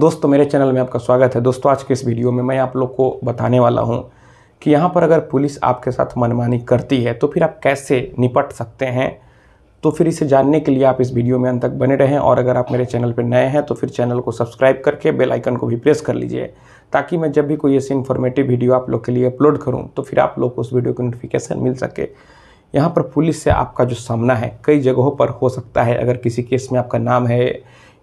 दोस्तों मेरे चैनल में आपका स्वागत है दोस्तों आज के इस वीडियो में मैं आप लोग को बताने वाला हूँ कि यहाँ पर अगर पुलिस आपके साथ मनमानी करती है तो फिर आप कैसे निपट सकते हैं तो फिर इसे जानने के लिए आप इस वीडियो में अंत तक बने रहें और अगर आप मेरे चैनल पर नए हैं तो फिर चैनल को सब्सक्राइब करके बेलाइकन को भी प्रेस कर लीजिए ताकि मैं जब भी कोई ऐसी इन्फॉर्मेटिव वीडियो आप लोग के लिए अपलोड करूँ तो फिर आप लोग को उस वीडियो को नोटिफिकेशन मिल सके यहाँ पर पुलिस से आपका जो सामना है कई जगहों पर हो सकता है अगर किसी केस में आपका नाम है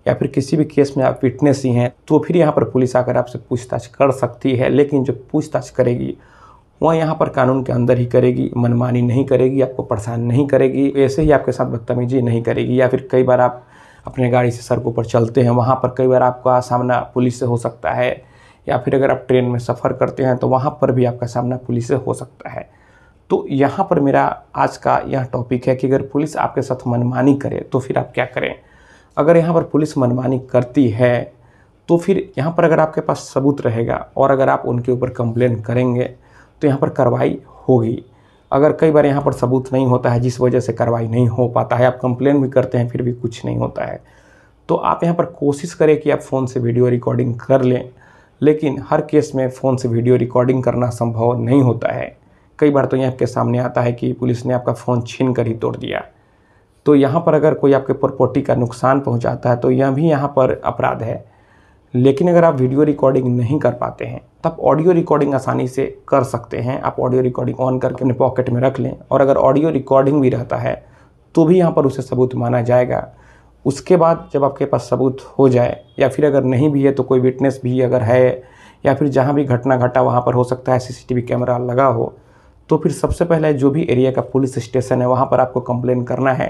या फिर किसी भी केस में आप विटनेस ही हैं तो फिर यहाँ पर पुलिस आकर आपसे पूछताछ कर सकती है लेकिन जो पूछताछ करेगी वह यहाँ पर कानून के अंदर ही करेगी मनमानी नहीं करेगी आपको परेशान नहीं करेगी ऐसे ही आपके साथ बदतमीजी नहीं करेगी या फिर कई बार आप अपने गाड़ी से सड़कों पर चलते हैं वहाँ पर कई बार आपका सामना पुलिस से हो सकता है या फिर अगर आप ट्रेन में सफ़र करते हैं तो वहाँ पर भी आपका सामना पुलिस से हो सकता है तो यहाँ पर मेरा आज का यह टॉपिक है कि अगर पुलिस आपके साथ मनमानी करे तो फिर आप क्या करें अगर यहाँ पर पुलिस मनमानी करती है तो फिर यहाँ पर अगर आपके पास सबूत रहेगा और अगर आप उनके ऊपर कंप्लेन करेंगे तो यहाँ पर कार्रवाई होगी अगर कई बार यहाँ पर सबूत नहीं होता है जिस वजह से कार्रवाई नहीं हो पाता है आप कंप्लेन भी करते हैं फिर भी कुछ नहीं होता है तो आप यहाँ पर कोशिश करें कि आप फ़ोन से वीडियो रिकॉर्डिंग कर लें लेकिन हर केस में फ़ोन से वीडियो रिकॉर्डिंग करना संभव नहीं होता है कई बार तो यहाँ आपके सामने आता है कि पुलिस ने आपका फ़ोन छीन कर ही तोड़ दिया तो यहाँ पर अगर कोई आपके प्रॉपर्टी का नुकसान पहुँचाता है तो यह भी यहाँ पर अपराध है लेकिन अगर आप वीडियो रिकॉर्डिंग नहीं कर पाते हैं तब ऑडियो रिकॉर्डिंग आसानी से कर सकते हैं आप ऑडियो रिकॉर्डिंग ऑन करके अपने पॉकेट में रख लें और अगर ऑडियो रिकॉर्डिंग भी रहता है तो भी यहाँ पर उसे सबूत माना जाएगा उसके बाद जब आपके पास सबूत हो जाए या फिर अगर नहीं भी है तो कोई विटनेस भी अगर है या फिर जहाँ भी घटना घटा वहाँ पर हो सकता है सीसीटीवी कैमरा लगा हो तो फिर सबसे पहले जो भी एरिया का पुलिस स्टेशन है वहाँ पर आपको कंप्लेन करना है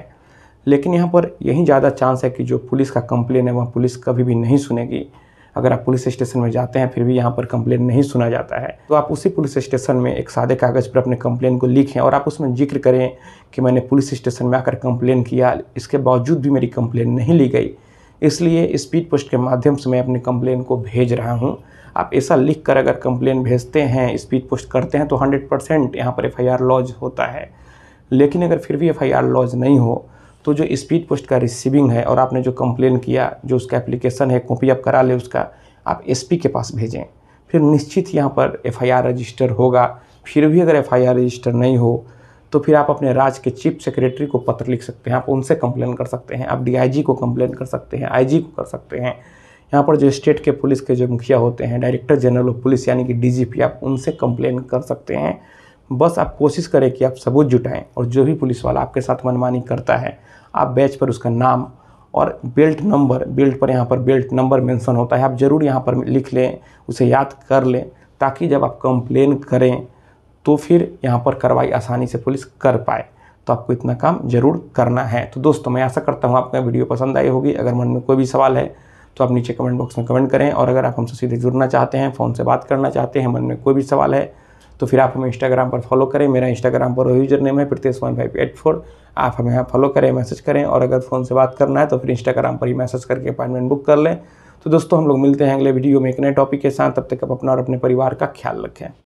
लेकिन यहाँ पर यही ज़्यादा चांस है कि जो पुलिस का कंप्लेन है वह पुलिस कभी भी नहीं सुनेगी अगर आप पुलिस स्टेशन में जाते हैं फिर भी यहाँ पर कंप्लेन नहीं सुना जाता है तो आप उसी पुलिस स्टेशन में एक सादे कागज़ पर अपने कंप्लेन को लिखें और आप उसमें जिक्र करें कि मैंने पुलिस स्टेशन में आकर कंप्लेन किया इसके बावजूद भी मेरी कंप्लेन नहीं ली गई इसलिए स्पीड पोस्ट के माध्यम से मैं अपने कंप्लेन को भेज रहा हूँ आप ऐसा लिख कर अगर कंप्लेन भेजते हैं स्पीड पोस्ट करते हैं तो हंड्रेड परसेंट यहाँ पर एफ आई लॉज होता है लेकिन अगर फिर भी एफ आई लॉज नहीं हो तो जो स्पीड पोस्ट का रिसीविंग है और आपने जो कंप्लेन किया जो उसका एप्लीकेशन है कॉपी आप करा लें उसका आप एसपी के पास भेजें फिर निश्चित यहाँ पर एफआईआर रजिस्टर होगा फिर भी अगर एफआईआर रजिस्टर नहीं हो तो फिर आप अपने राज्य के चीफ सेक्रेटरी को पत्र लिख सकते हैं आप उनसे कंप्लेन कर सकते हैं आप डी को कंप्लेन कर सकते हैं आई को कर सकते हैं यहाँ पर जो स्टेट के पुलिस के जो मुखिया होते हैं डायरेक्टर जनरल ऑफ पुलिस यानी कि डी आप उनसे कंप्लेन कर सकते हैं बस आप कोशिश करें कि आप सबूत जुटाएं और जो भी पुलिस वाला आपके साथ मनमानी करता है आप बैच पर उसका नाम और बेल्ट नंबर बेल्ट पर यहाँ पर बेल्ट नंबर मेंशन होता है आप ज़रूर यहाँ पर लिख लें उसे याद कर लें ताकि जब आप कंप्लेन करें तो फिर यहाँ पर कार्रवाई आसानी से पुलिस कर पाए तो आपको इतना काम जरूर करना है तो दोस्तों मैं आशा करता हूँ आपका वीडियो पसंद आई होगी अगर मन में कोई भी सवाल है तो आप नीचे कमेंट बॉक्स में कमेंट करें और अगर आप हमसे सीधे जुड़ना चाहते हैं फ़ोन से बात करना चाहते हैं मन में कोई भी सवाल है तो फिर आप हमें इंस्टाग्राम पर फॉलो करें मेरा इंस्टाग्राम पर यूजर नेम है Pratyesh one five eight four आप हमें यहाँ फॉलो करें मैसेज करें और अगर फ़ोन से बात करना है तो फिर इंस्टाग्राम पर ही मैसेज करके अपॉइंटमेंट बुक कर लें तो दोस्तों हम लोग मिलते हैं अगले वीडियो में एक नए टॉपिक के साथ तब तक आप अपना और अपने परिवार का ख्याल रखें